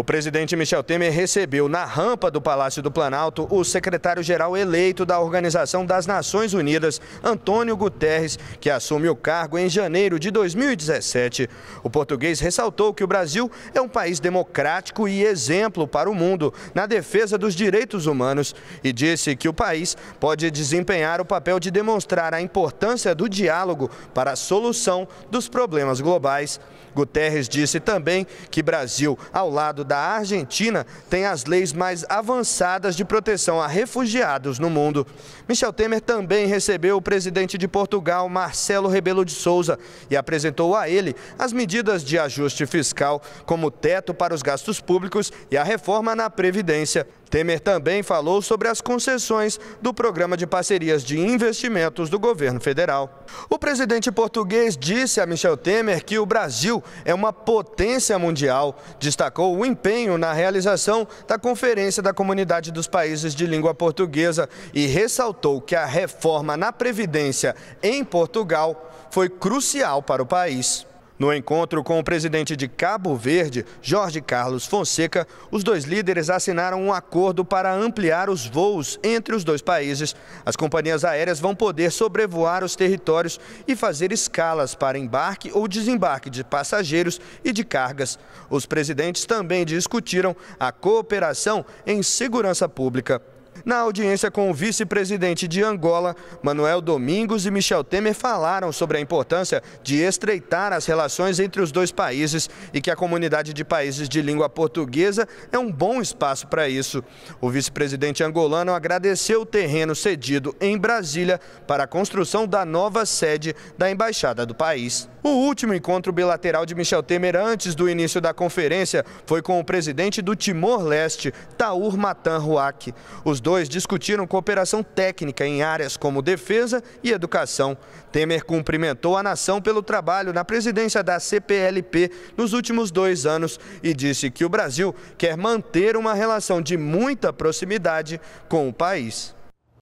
O presidente Michel Temer recebeu na rampa do Palácio do Planalto o secretário-geral eleito da Organização das Nações Unidas, Antônio Guterres, que assume o cargo em janeiro de 2017. O português ressaltou que o Brasil é um país democrático e exemplo para o mundo na defesa dos direitos humanos e disse que o país pode desempenhar o papel de demonstrar a importância do diálogo para a solução dos problemas globais. Guterres disse também que Brasil, ao lado da Argentina tem as leis mais avançadas de proteção a refugiados no mundo. Michel Temer também recebeu o presidente de Portugal, Marcelo Rebelo de Souza, e apresentou a ele as medidas de ajuste fiscal, como teto para os gastos públicos e a reforma na Previdência. Temer também falou sobre as concessões do programa de parcerias de investimentos do governo federal. O presidente português disse a Michel Temer que o Brasil é uma potência mundial. Destacou o empenho na realização da Conferência da Comunidade dos Países de Língua Portuguesa e ressaltou que a reforma na Previdência em Portugal foi crucial para o país. No encontro com o presidente de Cabo Verde, Jorge Carlos Fonseca, os dois líderes assinaram um acordo para ampliar os voos entre os dois países. As companhias aéreas vão poder sobrevoar os territórios e fazer escalas para embarque ou desembarque de passageiros e de cargas. Os presidentes também discutiram a cooperação em segurança pública. Na audiência com o vice-presidente de Angola, Manuel Domingos e Michel Temer falaram sobre a importância de estreitar as relações entre os dois países e que a comunidade de países de língua portuguesa é um bom espaço para isso. O vice-presidente angolano agradeceu o terreno cedido em Brasília para a construção da nova sede da embaixada do país. O último encontro bilateral de Michel Temer antes do início da conferência foi com o presidente do Timor-Leste, Taur Matan Ruak. Os dois dois discutiram cooperação técnica em áreas como defesa e educação. Temer cumprimentou a nação pelo trabalho na presidência da CPLP nos últimos dois anos e disse que o Brasil quer manter uma relação de muita proximidade com o país.